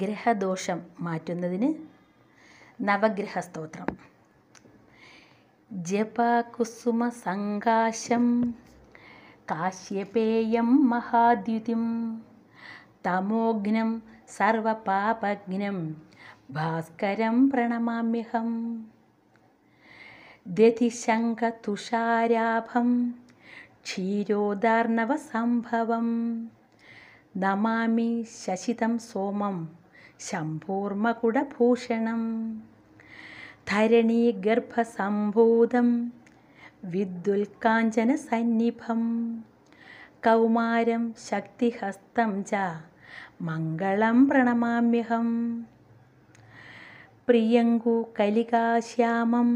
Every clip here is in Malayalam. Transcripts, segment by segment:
ഗ്രഹദോഷം മാറ്റുന്നതിന് നവഗ്രഹ സ്തോത്രം സങ്കാശം കാശ്യപേയം മഹാദ്യുതിം തമോഗ്നം സർവപാപഗ്നം ഭാസ്കരം പ്രണമാമ്യഹം ദതിശങ്കതുഷാരാഭം ക്ഷീരോദാർണവസംഭവം नमामि शशितं सोमं शम्भूर्मकुडभूषणं धरणीगर्भसम्भूतं विद्युत्काञ्चनसन्निभं कौमारं शक्तिहस्तं च मङ्गलं प्रणमाम्यहं प्रियङ्कुकलिकाश्यामं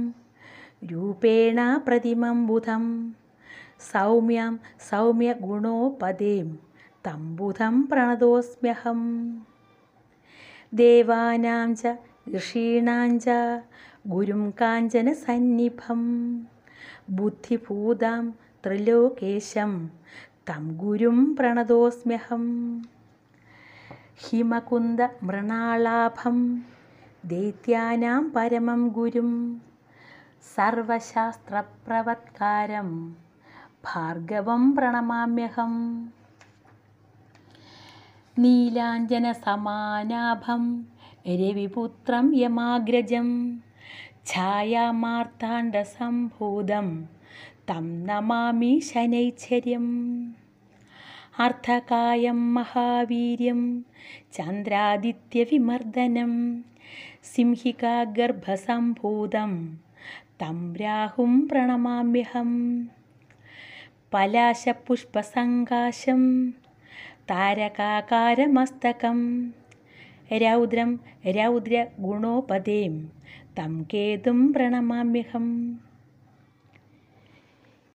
प्रतिमं बुधं सौम्यं सौम्यगुणोपदेम् തമ്പുധം പ്രണതോസ്മ്യഹം ദേവാനാം ച ഋഷീണാം ച ഗുരും കാഞ്ചന സന്നിഭം ബുദ്ധിഭൂതാം ത്രിലോകേശം തം ഗുരും പ്രണതോസ്മ്യഹം ഹിമകുന്ദ മൃണാളാഭം ദൈത്യാനാം പരമം ഗുരും സർവശാസ്ത്രപ്രവത്കാരം ഭാർഗവം പ്രണമാമ്യഹം നീലാഞ്ജനസമാനാഭം രവിപുത്രം യമാഗ്രജം ഛായാമാർത്താണ്ഡസംഭൂതം തം നമാമി ശനൈശ്വര്യം അർദ്ധകായം മഹാവീര്യം ചന്ദ്രാദിത്യവിമർദ്ദനം സിംഹികാഗർഭസംഭൂതം തം രാഹും പ്രണമാമ്യഹം പലാശപുഷ്പസങ്കാശം താരകാകാരമസ്തകം രൗദ്രം രൗദ്രഗുണോപതേം തം കേതും പ്രണമാമ്യഹം